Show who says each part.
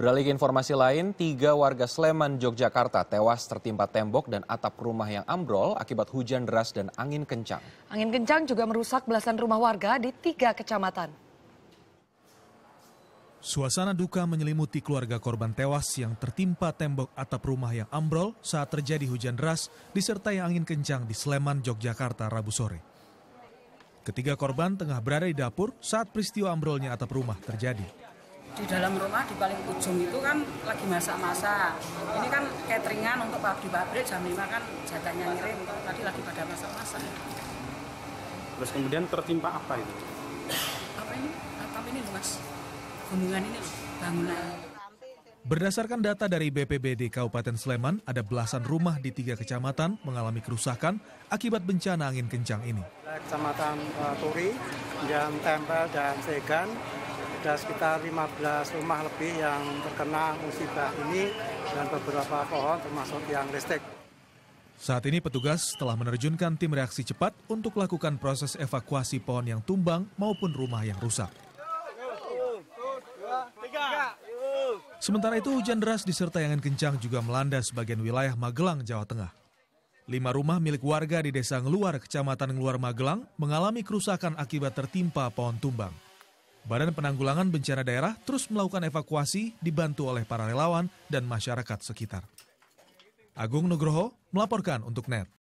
Speaker 1: Beralih ke informasi lain, tiga warga Sleman, Yogyakarta tewas tertimpa tembok dan atap rumah yang ambrol akibat hujan deras dan angin kencang. Angin kencang juga merusak belasan rumah warga di tiga kecamatan. Suasana duka menyelimuti keluarga korban tewas yang tertimpa tembok atap rumah yang ambrol saat terjadi hujan deras disertai angin kencang di Sleman, Yogyakarta, Rabu sore. Ketiga korban tengah berada di dapur saat peristiwa ambrolnya atap rumah terjadi
Speaker 2: di dalam rumah di paling ujung itu kan lagi masak-masak. Ini kan cateringan untuk di pabrik jam 5 kan jatahnya ngirim. Tadi lagi pada masak-masak. Terus
Speaker 1: kemudian tertimpa apa itu?
Speaker 2: Apa ini? Atap ini loh mas. Gunungan ini loh, bangunan.
Speaker 1: Berdasarkan data dari BPBD Kabupaten Sleman, ada belasan rumah di tiga kecamatan mengalami kerusakan akibat bencana angin kencang ini.
Speaker 2: Kecamatan uh, Turi, Jam Tempel, dan Segan ada sekitar 15 rumah lebih yang terkena musibah ini dan beberapa pohon termasuk yang listrik.
Speaker 1: Saat ini petugas telah menerjunkan tim reaksi cepat untuk lakukan proses evakuasi pohon yang tumbang maupun rumah yang rusak. Sementara itu hujan deras disertai angin kencang juga melanda sebagian wilayah Magelang, Jawa Tengah. Lima rumah milik warga di desa Ngeluar, kecamatan Ngeluar Magelang mengalami kerusakan akibat tertimpa pohon tumbang. Badan Penanggulangan Bencana Daerah terus melakukan evakuasi dibantu oleh para relawan dan masyarakat sekitar. Agung Nugroho melaporkan untuk NET.